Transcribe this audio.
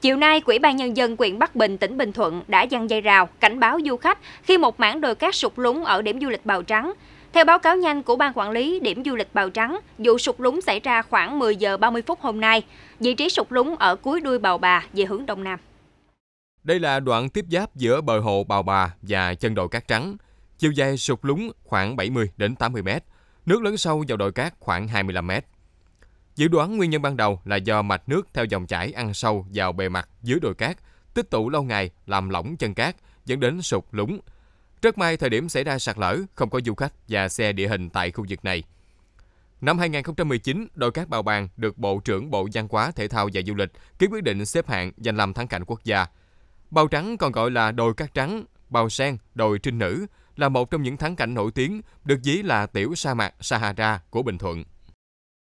Chiều nay, Quỹ ban Nhân dân quyện Bắc Bình, tỉnh Bình Thuận đã dăng dây rào, cảnh báo du khách khi một mảng đồi cát sụt lún ở điểm du lịch Bào Trắng. Theo báo cáo nhanh của Ban Quản lý điểm du lịch Bào Trắng, vụ sụt lún xảy ra khoảng 10 giờ 30 phút hôm nay. Vị trí sụt lún ở cuối đuôi Bào Bà về hướng Đông Nam. Đây là đoạn tiếp giáp giữa bờ hồ Bào Bà và chân đồi cát trắng. Chiều dài sụt lún khoảng 70 đến 80 mét Nước lớn sâu vào đồi cát khoảng 25 mét. Dự đoán nguyên nhân ban đầu là do mạch nước theo dòng chảy ăn sâu vào bề mặt dưới đồi cát, tích tụ lâu ngày làm lỏng chân cát, dẫn đến sụt lún. Rất may thời điểm xảy ra sạt lở không có du khách và xe địa hình tại khu vực này. Năm 2019, đội cát Bào Bàng được Bộ trưởng Bộ Văn hóa, Thể thao và Du lịch ký quyết định xếp hạng danh làm thắng cảnh quốc gia. Bào Trắng còn gọi là đồi cát trắng, Bào Sen, đồi Trinh Nữ là một trong những thắng cảnh nổi tiếng được ví là tiểu sa mạc Sahara của Bình Thuận.